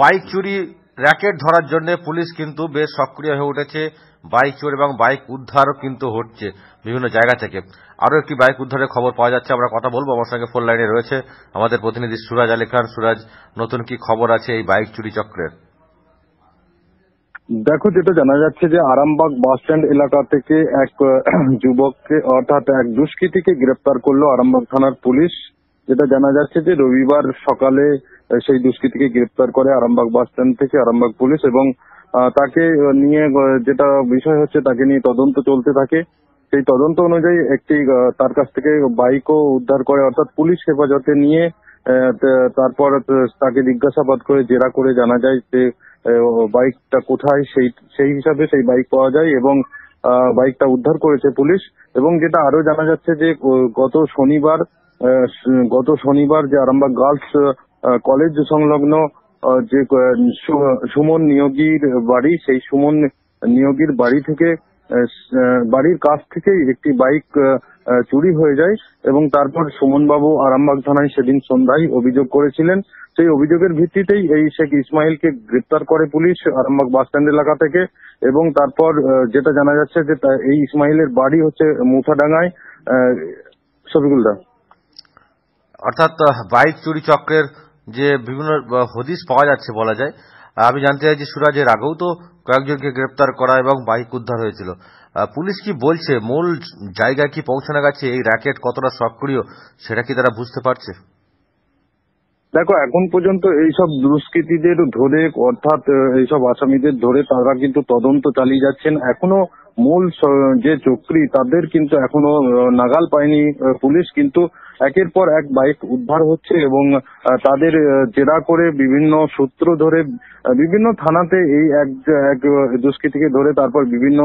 bike চুরি racket ধরার জন্য পুলিশ কিন্তু বেশ সক্রিয় হয়ে উঠেছে বাইক চোর এবং বাইক উদ্ধারও কিন্তু হচ্ছে বিভিন্ন জায়গা থেকে আরও একটি বাইক উদ্ধারের খবর পাওয়া যাচ্ছে আমরা কথা বলবো আমার সঙ্গে ফোন লাইনে রয়েছে আমাদের প্রতিনিধি সুরাজ আলী খান সুরাজ নতুন কি খবর আছে এই বাইক চুরি চক্রের দেখো যেটা জানা যাচ্ছে যে আরামবাগ বাস স্ট্যান্ড এলাকা থেকে এক যুবককে অর্থাৎ এক দুষ্কৃতীকে গ্রেপ্তার করলো আরামবাগ থানার পুলিশ যেটা জানা যাচ্ছে যে রবিবার সকালে সেই দুষ্কৃতীকে গ্রেপ্তার করে আরামবাগ বাস স্ট্যান্ড থেকে আরামবাগ পুলিশ এবং তাকে নিয়ে যেটা বিষয় হচ্ছে তাকে নিয়ে তদন্ত চলতে থাকে সেই তদন্ত অনুযায়ী একটি তার কাছ থেকে বাইকও উদ্ধার করে অর্থাৎ পুলিশ হেফাজতে নিয়ে তারপর তাকে জিজ্ঞাসাবাদ করে জেরা করে জানা যায় যে বাইকটা কোথায় সেই সেই হিসাবে সেই বাইক পাওয়া যায় এবং বাইকটা উদ্ধার করেছে পুলিশ এবং যেটা আরো জানা যাচ্ছে যে গত শনিবার গত শনিবার যে আরামবাগ গার্লস কলেজ সংলগ্ন যে সুমন নিয়োগীর বাড়ি সেই সুমন নিয়োগীর বাড়ি থেকে বাড়ির কাছ থেকেই একটি বাইক চুরি হয়ে যায় এবং তারপর সুমনবাবু আরামবাগ থানায় সেদিন সন্ধ্যায় অভিযোগ করেছিলেন সেই অভিযোগের ভিত্তিতেই এই শেখ ইসমাইলকে গ্রেপ্তার করে পুলিশ আরামবাগ বাস স্ট্যান্ড এলাকা থেকে এবং তারপর যেটা জানা যাচ্ছে যে এই ইসমাইলের বাড়ি হচ্ছে মুথাডাঙ্গায় শফিকুলদা অর্থাৎ বাইক চুরি চক্রের যে বিভিন্ন হদিস পাওয়া যাচ্ছে বলা যায় আমি জানতে চাইছি সুরাজের আগেও তো কয়েকজনকে গ্রেপ্তার করা এবং বাইক উদ্ধার হয়েছিল পুলিশ কি বলছে মূল জায়গায় কি পৌঁছানো গেছে এই র্যাকেট কতটা সক্রিয় সেটা কি তারা বুঝতে পারছে দেখো এখন পর্যন্ত এইসব দুষ্কৃতীদের ধরে অর্থাৎ এইসব আসামিদের ধরে তারা কিন্তু তদন্ত চালিয়ে যাচ্ছেন এখনো মূল যে চক্রী তাদের কিন্তু এখনো নাগাল পায়নি পুলিশ কিন্তু একের পর এক বাইক উদ্ধার হচ্ছে এবং তাদের জেরা করে বিভিন্ন সূত্র ধরে বিভিন্ন থানাতে এই এক এক দুষ্কৃতিকে ধরে তারপর বিভিন্ন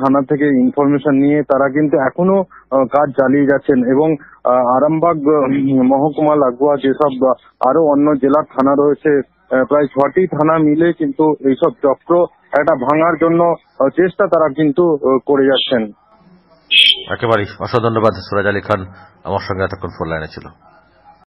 থানা থেকে ইনফরমেশন নিয়ে তারা কিন্তু এখনো কাজ চালিয়ে যাচ্ছেন এবং আরামবাগ মহকুমা লাগোয়া যেসব আরো অন্য জেলার থানা রয়েছে প্রায় ছটি থানা মিলে কিন্তু এইসব চক্র একটা ভাঙার জন্য চেষ্টা তারা কিন্তু করে যাচ্ছেন একেবারেই অসংখ্য ধন্যবাদ সুরাজ আলী খান আমার সঙ্গে এতক্ষণ ফোন লাইনে ছিল